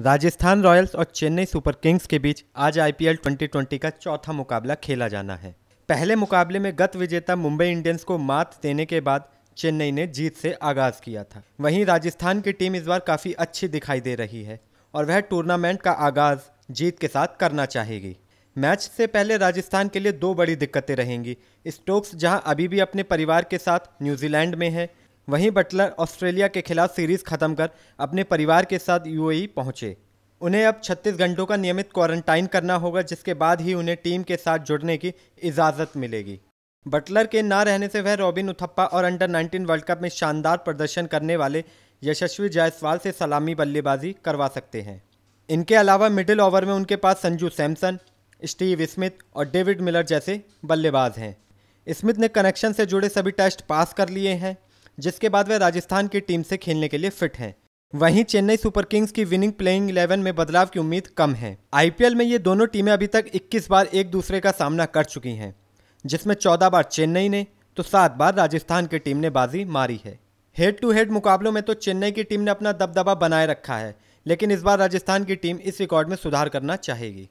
Rajasthan Royals और Chennai Super Kings के बीच आज आईपीएल 2020 का चौथा मुकाबला खेला जाना है पहले मुकाबले में गत विजेता मुंबई इंडियंस को मात देने के बाद चेन्नई ने जीत से आगाज किया था वहीं राजस्थान की टीम इस बार काफ़ी अच्छी दिखाई दे रही है और वह टूर्नामेंट का आगाज जीत के साथ करना चाहेगी मैच से पहले राजस्थान के लिए दो बड़ी दिक्कतें रहेंगी स्टोक्स जहां अभी भी अपने परिवार के साथ न्यूजीलैंड में है वहीं बटलर ऑस्ट्रेलिया के खिलाफ सीरीज खत्म कर अपने परिवार के साथ यूएई पहुंचे उन्हें अब 36 घंटों का नियमित क्वारंटाइन करना होगा जिसके बाद ही उन्हें टीम के साथ जुड़ने की इजाज़त मिलेगी बटलर के ना रहने से वह रॉबिन उथप्पा और अंडर 19 वर्ल्ड कप में शानदार प्रदर्शन करने वाले यशस्वी जायसवाल से सलामी बल्लेबाजी करवा सकते हैं इनके अलावा मिडिल ओवर में उनके पास संजू सैमसन स्टीव स्मिथ और डेविड मिलर जैसे बल्लेबाज हैं स्मिथ ने कनेक्शन से जुड़े सभी टेस्ट पास कर लिए हैं जिसके बाद वह राजस्थान की टीम से खेलने के लिए फिट हैं वहीं चेन्नई सुपर किंग्स की विनिंग प्लेइंग 11 में बदलाव की उम्मीद कम है आईपीएल में ये दोनों टीमें अभी तक 21 बार एक दूसरे का सामना कर चुकी हैं जिसमें 14 बार चेन्नई ने तो सात बार राजस्थान की टीम ने बाजी मारी है हेड टू हेड मुकाबलों में तो चेन्नई की टीम ने अपना दबदबा बनाए रखा है लेकिन इस बार राजस्थान की टीम इस रिकॉर्ड में सुधार करना चाहेगी